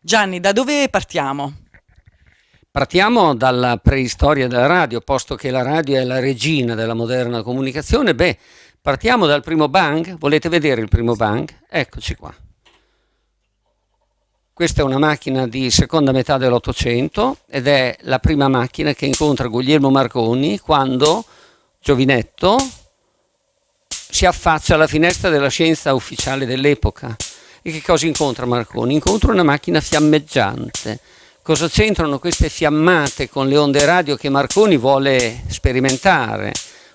Gianni, da dove partiamo? Partiamo dalla preistoria della radio, posto che la radio è la regina della moderna comunicazione. Beh, partiamo dal primo bang. Volete vedere il primo bang? Eccoci qua. Questa è una macchina di seconda metà dell'Ottocento ed è la prima macchina che incontra Guglielmo Marconi quando, giovinetto, si affaccia alla finestra della scienza ufficiale dell'epoca e che cosa incontra Marconi? Incontra una macchina fiammeggiante. Cosa c'entrano queste fiammate con le onde radio che Marconi vuole sperimentare,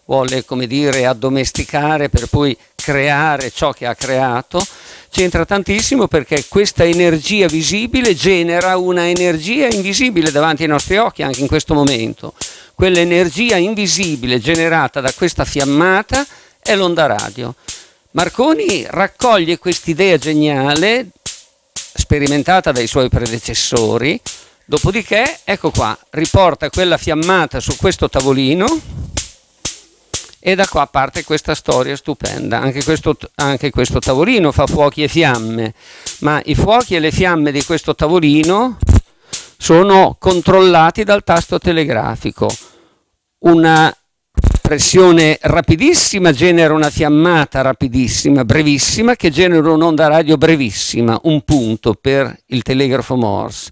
vuole come dire addomesticare per poi creare ciò che ha creato? C'entra tantissimo perché questa energia visibile genera una energia invisibile davanti ai nostri occhi anche in questo momento. Quell'energia invisibile generata da questa fiammata è l'onda radio. Marconi raccoglie quest'idea geniale sperimentata dai suoi predecessori, dopodiché, ecco qua, riporta quella fiammata su questo tavolino e da qua parte questa storia stupenda. Anche questo, anche questo tavolino fa fuochi e fiamme, ma i fuochi e le fiamme di questo tavolino sono controllati dal tasto telegrafico. Una un'espressione rapidissima genera una fiammata rapidissima, brevissima, che genera un'onda radio brevissima, un punto per il telegrafo Morse.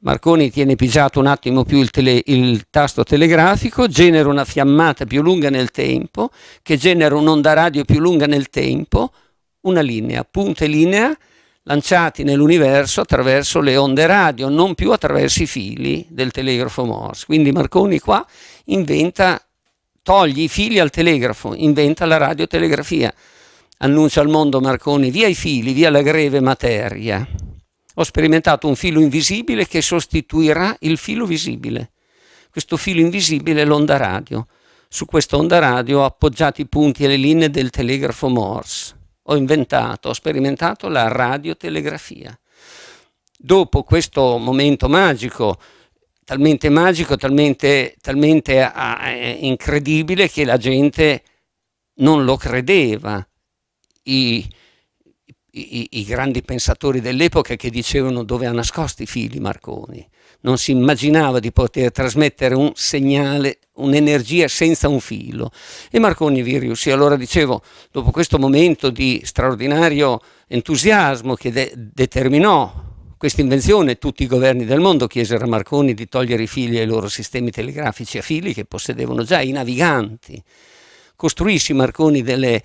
Marconi tiene pigiato un attimo più il, tele, il, tasto telegrafico, genera una fiammata più lunga nel tempo, che genera un'onda radio più lunga nel tempo, una linea, punto e linea, lanciati nell'universo attraverso le onde radio, non più attraverso i fili del telegrafo Morse. Quindi Marconi qua inventa togli i fili al telegrafo, inventa la radiotelegrafia, annuncia al mondo Marconi, via i fili, via la greve materia. Ho sperimentato un filo invisibile che sostituirà il filo visibile. Questo filo invisibile è l'onda radio. Su questa onda radio ho appoggiato i punti e le linee del telegrafo Morse. Ho inventato, ho sperimentato la radiotelegrafia. Dopo questo momento magico, talmente magico, talmente, talmente a, eh, eh, incredibile che la gente non lo credeva. I, i, i grandi pensatori dell'epoca che dicevano dove ha nascosto i figli Marconi. Non si immaginava di poter trasmettere un segnale, un'energia senza un filo. E Marconi vi riuscì. Allora dicevo, dopo questo momento di straordinario entusiasmo che de- determinò questa invenzione tutti i governi del mondo chiesero a Marconi di togliere i fili ai loro sistemi telegrafici a fili che possedevano già i naviganti. Costruisci Marconi delle,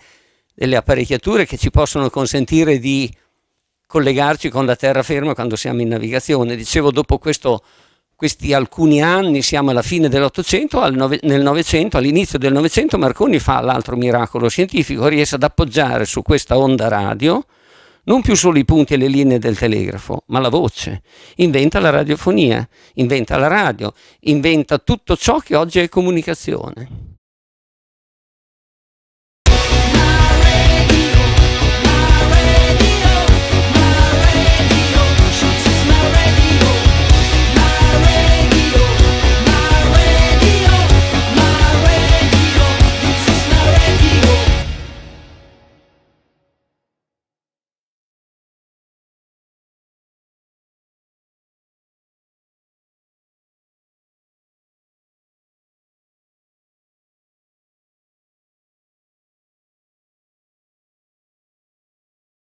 delle apparecchiature che ci possono consentire di collegarci con la terraferma quando siamo in navigazione. Dicevo, dopo questo, questi alcuni anni, siamo alla fine dell'Ottocento, al nel Novecento, all'inizio del Novecento, Marconi fa l'altro miracolo scientifico, riesce ad appoggiare su questa onda radio non più solo i punti e le linee del telegrafo, ma la voce. Inventa la radiofonia, inventa la radio, inventa tutto ciò che oggi è comunicazione.